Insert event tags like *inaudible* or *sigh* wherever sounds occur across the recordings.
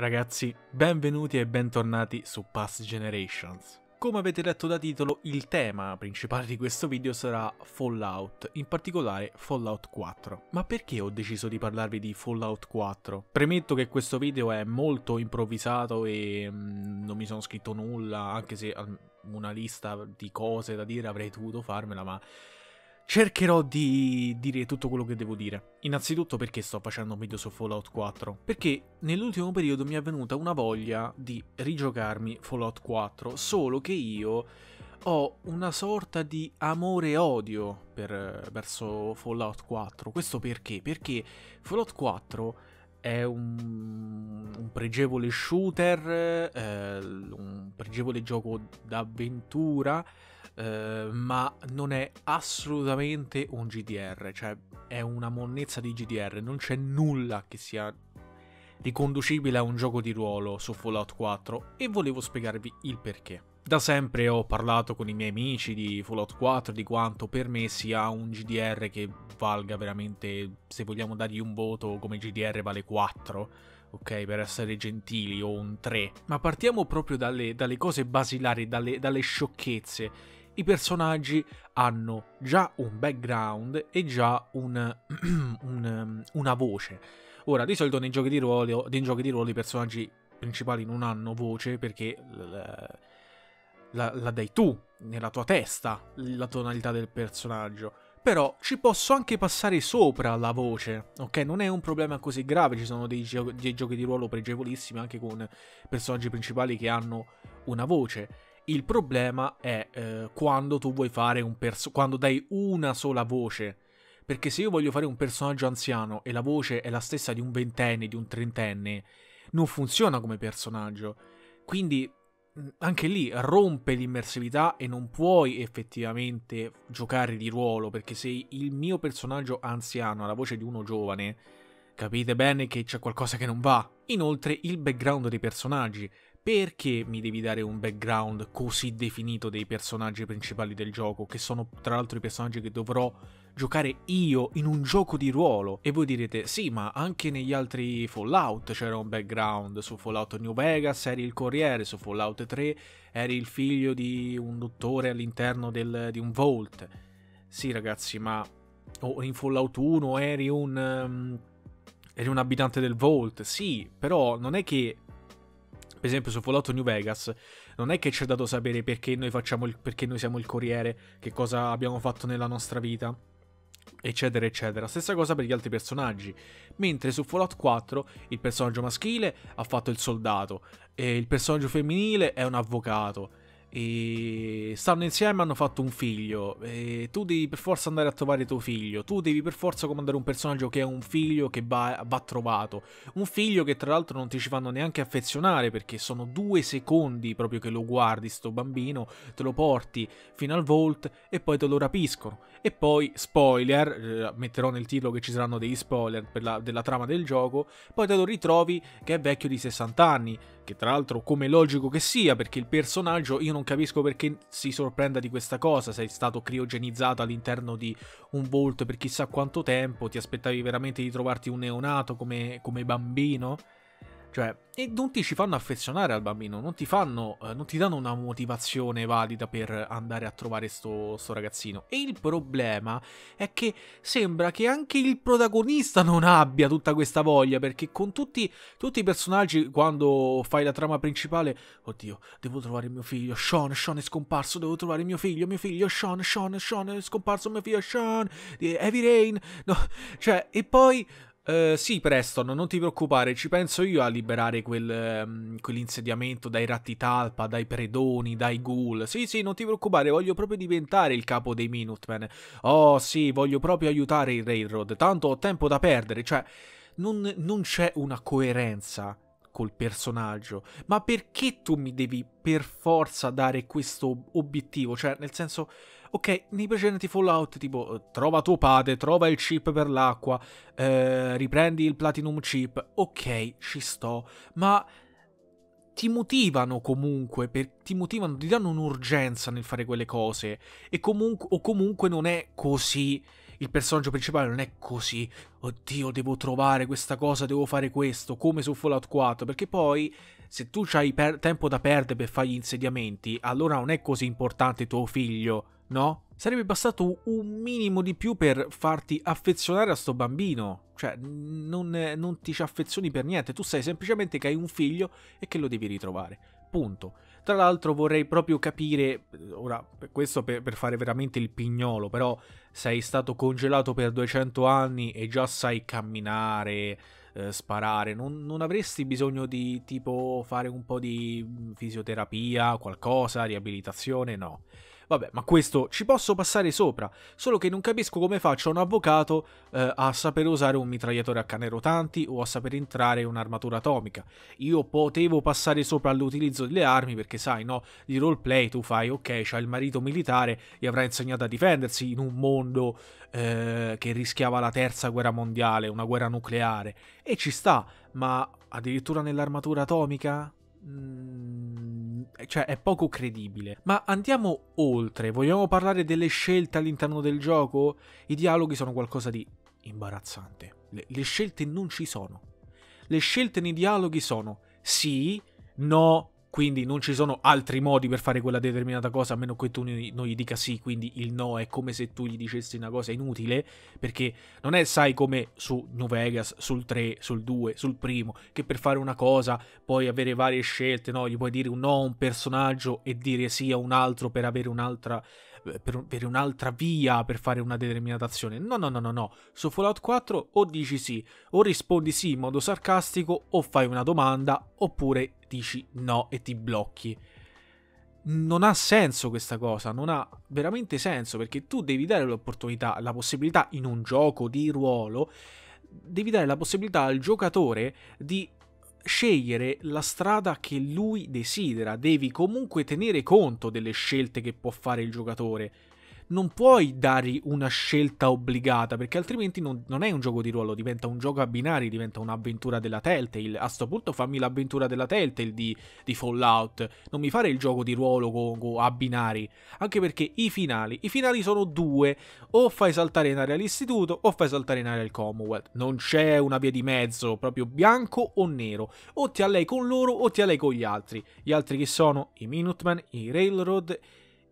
Ragazzi, benvenuti e bentornati su Past Generations. Come avete letto da titolo, il tema principale di questo video sarà Fallout, in particolare Fallout 4. Ma perché ho deciso di parlarvi di Fallout 4? Premetto che questo video è molto improvvisato e mm, non mi sono scritto nulla, anche se una lista di cose da dire avrei dovuto farmela, ma Cercherò di dire tutto quello che devo dire. Innanzitutto perché sto facendo un video su Fallout 4? Perché nell'ultimo periodo mi è venuta una voglia di rigiocarmi Fallout 4, solo che io ho una sorta di amore e odio per, verso Fallout 4. Questo perché? Perché Fallout 4 è un, un pregevole shooter, eh, un pregevole gioco d'avventura Ehm, ma non è assolutamente un GDR, cioè è una monnezza di GDR, non c'è nulla che sia riconducibile a un gioco di ruolo su Fallout 4 e volevo spiegarvi il perché. Da sempre ho parlato con i miei amici di Fallout 4 di quanto per me sia un GDR che valga veramente, se vogliamo dargli un voto come GDR vale 4, ok, per essere gentili, o un 3. Ma partiamo proprio dalle, dalle cose basilari, dalle, dalle sciocchezze i personaggi hanno già un background e già un, *clears throat* un, una voce. Ora, di solito nei giochi di ruolo, nei giochi di ruolo i personaggi principali non hanno voce perché la, la, la dai tu, nella tua testa, la tonalità del personaggio però ci posso anche passare sopra la voce, ok? Non è un problema così grave, ci sono dei, gio- dei, giochi di ruolo pregevolissimi anche con personaggi principali che hanno una voce. Il problema è eh, quando tu vuoi fare un personaggio, quando dai una sola voce. Perché se io voglio fare un personaggio anziano e la voce è la stessa di un ventenne, di un trentenne, non funziona come personaggio. Quindi anche lì rompe l'immersività e non puoi effettivamente giocare di ruolo, perché se il mio personaggio anziano ha la voce di uno giovane, capite bene che c'è qualcosa che non va. Inoltre il background dei personaggi, perché mi devi dare un background così definito dei personaggi principali del gioco, che sono tra l'altro i personaggi che dovrò giocare io in un gioco di ruolo? E voi direte, sì, ma anche negli altri Fallout c'era un background, su Fallout New Vegas eri il corriere, su Fallout 3 eri il figlio di un dottore all'interno del, di un vault. Sì ragazzi, ma o in Fallout 1 eri un... Um, eri un abitante del Vault, sì, però non è che per esempio su Fallout New Vegas non è che ci è dato sapere perché noi, il, perché noi siamo il corriere, che cosa abbiamo fatto nella nostra vita eccetera eccetera. Stessa cosa per gli altri personaggi. Mentre su Fallout 4 il personaggio maschile ha fatto il soldato, e il personaggio femminile è un avvocato, e stanno insieme hanno fatto un figlio e tu devi per forza andare a trovare tuo figlio tu devi per forza comandare un personaggio che è un figlio che va, va trovato un figlio che tra l'altro non ti ci fanno neanche affezionare perché sono due secondi proprio che lo guardi sto bambino te lo porti fino al Vault e poi te lo rapiscono e poi spoiler eh, metterò nel titolo che ci saranno degli spoiler la, della trama del gioco poi te lo ritrovi che è vecchio di 60 anni che tra l'altro come logico che sia, perché il personaggio io non capisco perché si sorprenda di questa cosa, sei stato criogenizzato all'interno di un volto per chissà quanto tempo, ti aspettavi veramente di trovarti un neonato come, come bambino? Cioè, e non ti ci fanno affezionare al bambino, non ti, fanno, eh, non ti danno una motivazione valida per andare a trovare sto, sto, ragazzino. E il problema è che sembra che anche il protagonista non abbia tutta questa voglia, perché con tutti, tutti i personaggi, quando fai la trama principale, oddio, devo trovare mio figlio, Sean, Sean è scomparso, devo trovare mio figlio, mio figlio, Sean, Sean, Sean è scomparso, mio figlio, Sean, Heavy Rain, no, cioè, e poi eh, sì, Preston, non ti preoccupare, ci penso io a liberare quel, um, quell'insediamento dai ratti talpa, dai predoni, dai ghoul. Sì, sì, non ti preoccupare, voglio proprio diventare il capo dei Minutemen. Oh, sì, voglio proprio aiutare il Railroad, tanto ho tempo da perdere, cioè non, non c'è una coerenza col personaggio. Ma perché tu mi devi per forza dare questo obiettivo? Cioè, nel senso ok, nei precedenti Fallout tipo trova tuo padre, trova il chip per l'acqua, eh, riprendi il platinum chip, ok, ci sto, ma ti motivano comunque, per, ti motivano, ti danno un'urgenza nel fare quelle cose, e comunque, o comunque non è così il personaggio principale non è così, oddio devo trovare questa cosa, devo fare questo, come su Fallout 4, perché poi se tu hai tempo da perdere per fare gli insediamenti, allora non è così importante tuo figlio no? Sarebbe bastato un minimo di più per farti affezionare a sto bambino. Cioè, non, non ti ci affezioni per niente. Tu sai semplicemente che hai un figlio e che lo devi ritrovare. Punto. Tra l'altro vorrei proprio capire, ora questo per, per, fare veramente il pignolo, però sei stato congelato per 200 anni e già sai camminare, eh, sparare, non, non, avresti bisogno di tipo fare un po' di mm, fisioterapia, qualcosa, riabilitazione? No. Vabbè, ma questo ci posso passare sopra, solo che non capisco come faccia un avvocato eh, a sapere usare un mitragliatore a canne rotanti o a saper entrare un'armatura atomica. Io potevo passare sopra all'utilizzo delle armi perché sai, no, di roleplay tu fai, ok, c'ha il marito militare, gli avrà insegnato a difendersi in un mondo eh, che rischiava la terza guerra mondiale, una guerra nucleare, e ci sta, ma addirittura nell'armatura atomica? Mm cioè è poco credibile. Ma andiamo oltre, vogliamo parlare delle scelte all'interno del gioco? I dialoghi sono qualcosa di imbarazzante. Le, le scelte non ci sono. Le scelte nei dialoghi sono sì, no, quindi non ci sono altri modi per fare quella determinata cosa a meno che tu non gli dica sì, quindi il no è come se tu gli dicessi una cosa inutile, perché non è, sai, come su New Vegas, sul 3, sul 2, sul primo, che per fare una cosa puoi avere varie scelte, no? Gli puoi dire un no a un personaggio e dire sì a un altro per avere un'altra eh, per, per un'altra via per fare una determinata azione. No, no, no, no, no. Su Fallout 4 o dici sì, o rispondi sì in modo sarcastico, o fai una domanda, oppure dici no e ti blocchi non ha senso questa cosa, non ha veramente senso perché tu devi dare l'opportunità, la possibilità in un gioco di ruolo, devi dare la possibilità al giocatore di scegliere la strada che lui desidera, devi comunque tenere conto delle scelte che può fare il giocatore non puoi dargli una scelta obbligata, perché altrimenti non, non, è un gioco di ruolo, diventa un gioco a binari, diventa un'avventura della Telltale. A questo punto fammi l'avventura della Telltale di, di, Fallout, non mi fare il gioco di ruolo con, con, a binari, anche perché i finali, i finali sono due, o fai saltare in aria l'istituto o fai saltare in aria il Commonwealth, non c'è una via di mezzo, proprio bianco o nero, o ti allei con loro o ti allei con gli altri, gli altri che sono i Minutemen, i Railroad,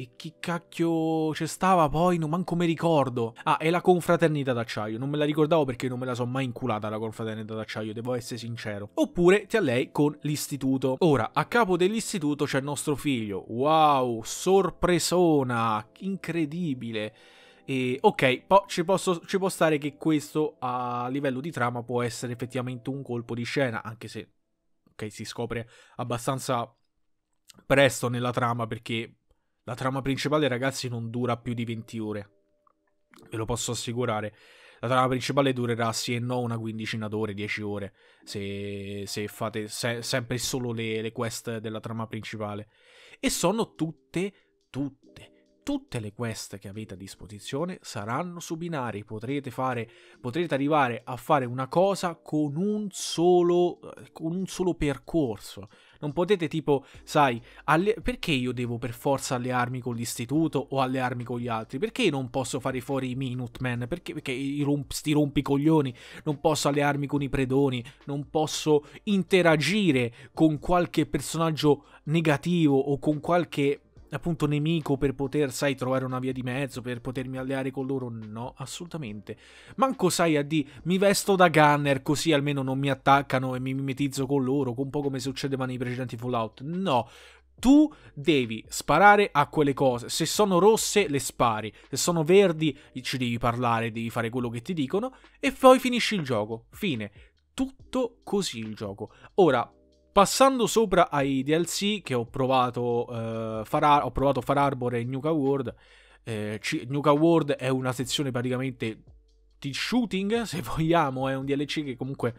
e chi cacchio c'è stava poi? Non manco mi ricordo. Ah, è la confraternita d'acciaio. Non me la ricordavo perché non me la sono mai inculata la confraternita d'acciaio, devo essere sincero. Oppure ti allei con l'istituto. Ora, a capo dell'istituto c'è il nostro figlio. Wow, sorpresona, incredibile. E, ok, po ci, posso, ci, può stare che questo a livello di trama può essere effettivamente un colpo di scena, anche se ok, si scopre abbastanza presto nella trama perché la trama principale, ragazzi, non dura più di 20 ore. Ve lo posso assicurare. La trama principale durerà sì e no una quindicina d'ore, 10 ore, se, se fate se, sempre solo le, le quest della trama principale. E sono tutte, tutte, tutte le quest che avete a disposizione saranno su binari, potrete, fare, potrete arrivare a fare una cosa con un, solo, eh, con un solo, percorso. Non potete tipo, sai, alle... perché io devo per forza allearmi con l'istituto o allearmi con gli altri? Perché non posso fare fuori i Minutemen? Perché, perché i romp, sti rompicoglioni? Non posso allearmi con i predoni? Non posso interagire con qualche personaggio negativo o con qualche appunto nemico per poter, sai, trovare una via di mezzo, per potermi alleare con loro. No, assolutamente. Manco sai a di mi vesto da gunner così almeno non mi attaccano e mi mimetizzo con loro, un po' come succedeva nei precedenti Fallout. No, tu devi sparare a quelle cose. Se sono rosse, le spari. Se sono verdi, ci devi parlare, devi fare quello che ti dicono. E poi finisci il gioco. Fine. Tutto così il gioco. Ora, Passando sopra ai DLC che ho provato, eh, Far, ho provato Far Arbor e Nuka World, eh, C- Nuka World è una sezione praticamente di shooting, *laughs* se vogliamo, è un DLC che comunque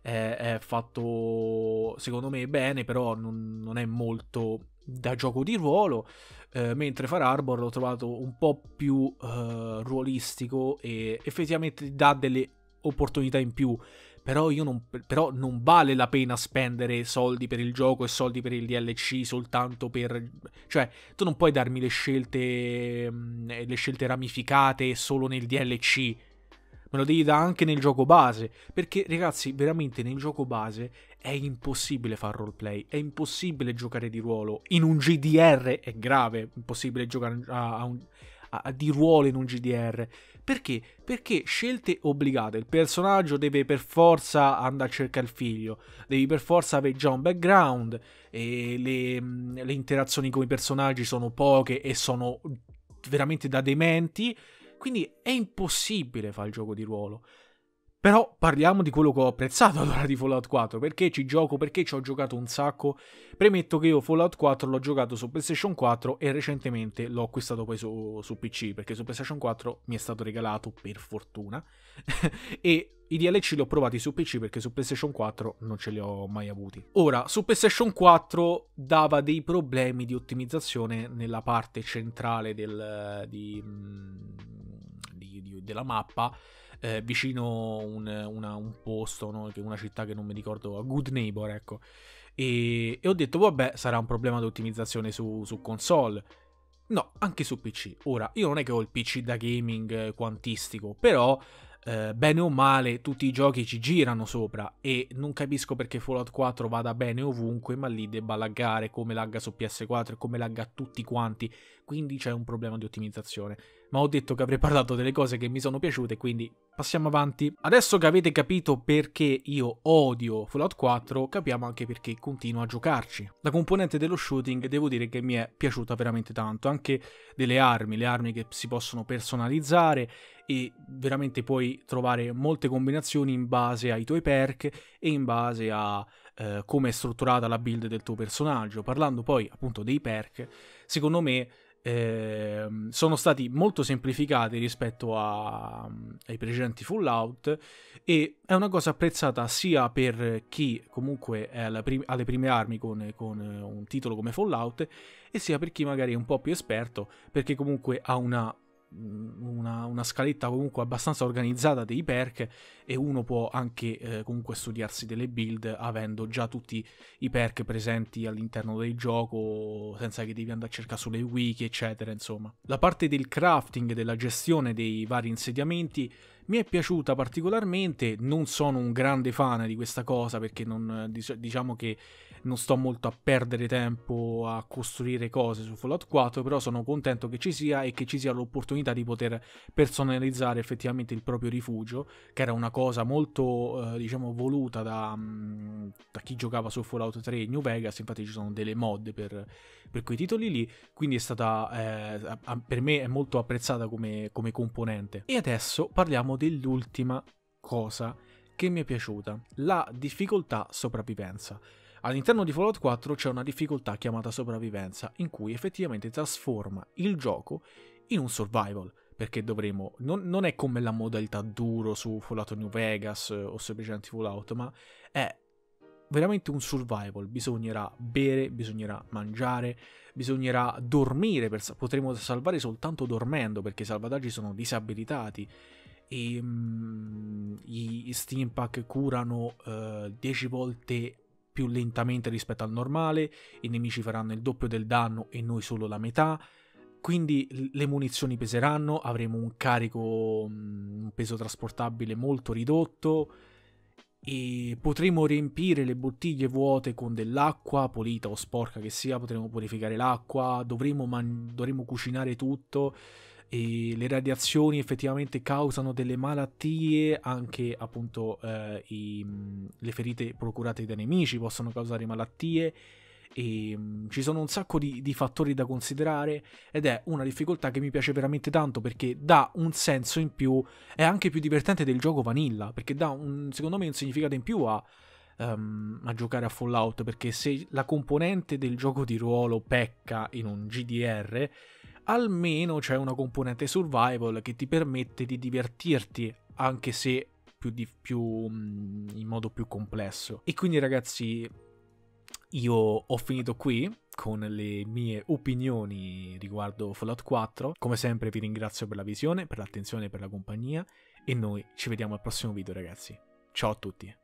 è, è fatto secondo me bene, però non, non è molto da gioco di ruolo, eh, mentre Far Arbor l'ho trovato un po' più eh, ruolistico e effettivamente dà delle opportunità in più però, non, però non vale la pena spendere soldi per il gioco e soldi per il DLC soltanto per... Cioè, tu non puoi darmi le scelte, mm, eh, le scelte ramificate solo nel DLC me lo devi dare anche nel gioco base. Perché, ragazzi, veramente nel gioco base è impossibile fare roleplay, è impossibile giocare di ruolo. In un GDR è grave, impossibile giocare a, a, un, a, a di ruolo in un GDR. Perché? Perché scelte obbligate, il personaggio deve per forza andare a cercare il figlio, devi per forza avere già un background, e le, mm, le interazioni con i personaggi sono poche e sono veramente da dementi, quindi è impossibile fare il gioco di ruolo. Però parliamo di quello che ho apprezzato *laughs* allora di Fallout 4, perché ci gioco, perché ci ho giocato un sacco. Premetto che io Fallout 4 l'ho giocato su PlayStation 4 e recentemente l'ho acquistato poi su, su PC, perché su PlayStation 4 mi è stato regalato per fortuna. *laughs* e i DLC li ho provati su PC perché su PlayStation 4 non ce li ho mai avuti. Ora, su PlayStation 4 dava dei problemi di ottimizzazione nella parte centrale del, di, mm, di, di, della mappa eh, vicino un, una, un posto, no? una città che non mi ricordo, a Good Neighbor, ecco. E, e, ho detto, vabbè, sarà un problema di ottimizzazione su, su console. No, anche su PC. Ora, io non è che ho il PC da gaming eh, quantistico, però... Eh, bene o male tutti i giochi ci girano sopra e non capisco perché Fallout 4 vada bene ovunque ma lì debba laggare come lagga su PS4 e come lagga tutti quanti quindi c'è un problema di ottimizzazione. Ma ho detto che avrei parlato delle cose che mi sono piaciute, quindi passiamo avanti. Adesso che avete capito perché io odio Fallout 4, capiamo anche perché continuo a giocarci. La componente dello shooting devo dire che mi è piaciuta veramente tanto, anche delle armi, le armi che si possono personalizzare e veramente puoi trovare molte combinazioni in base ai tuoi perk e in base a eh, come è strutturata la build del tuo personaggio. Parlando poi appunto dei perk, secondo me eh, sono stati molto semplificati rispetto a, mm, ai precedenti Fallout e è una cosa apprezzata sia per chi comunque è prim- alle prime armi con, con, un titolo come Fallout e sia per chi magari è un po' più esperto perché comunque ha una Mm, una, una, scaletta comunque abbastanza organizzata dei perk e uno può anche eh, comunque studiarsi delle build avendo già tutti i perk presenti all'interno del gioco senza che devi andare a cercare sulle wiki eccetera insomma. La parte del crafting della gestione dei vari insediamenti mi è piaciuta particolarmente, non sono un grande fan di questa cosa perché non, diciamo che non sto molto a perdere tempo a costruire cose su Fallout 4, però sono contento che ci sia e che ci sia l'opportunità di poter personalizzare effettivamente il proprio rifugio, che era una cosa molto eh, diciamo voluta da, mm, da chi giocava su Fallout 3 e New Vegas, infatti ci sono delle mod per per quei titoli lì, quindi è stata eh, per me è molto apprezzata come, come componente. E adesso parliamo dell'ultima cosa che mi è piaciuta, la difficoltà sopravvivenza. All'interno di Fallout 4 c'è una difficoltà chiamata sopravvivenza, in cui effettivamente trasforma il gioco in un survival perché dovremo. Non, non, è come la modalità duro su Fallout New Vegas eh, o semplicemente Fallout, ma è veramente un survival, bisognerà bere, bisognerà mangiare, bisognerà dormire, per, potremo salvare soltanto dormendo perché i salvataggi sono disabilitati. E, um, gli steampack curano uh, eh, 10 volte più lentamente rispetto al normale, i nemici faranno il doppio del danno e noi solo la metà quindi le munizioni peseranno, avremo un carico, mm, un peso trasportabile molto ridotto, e potremo riempire le bottiglie vuote con dell'acqua, pulita o sporca che sia, potremo purificare l'acqua, dovremo, man- dovremo cucinare tutto e le radiazioni effettivamente causano delle malattie, anche appunto eh, i, le ferite procurate dai nemici possono causare malattie e, ehm, ci sono un sacco di, di fattori da considerare ed è una difficoltà che mi piace veramente tanto perché dà un senso in più, è anche più divertente del gioco vanilla, perché dà un, secondo me un significato in più a, um, a giocare a Fallout, perché se la componente del gioco di ruolo pecca in un GDR, almeno c'è una componente survival che ti permette di divertirti anche se più, di, più, mm, in modo più complesso. E quindi ragazzi, io ho finito qui con le mie opinioni riguardo Fallout 4. Come sempre vi ringrazio per la visione, per l'attenzione e per la compagnia e noi ci vediamo al prossimo video ragazzi. Ciao a tutti!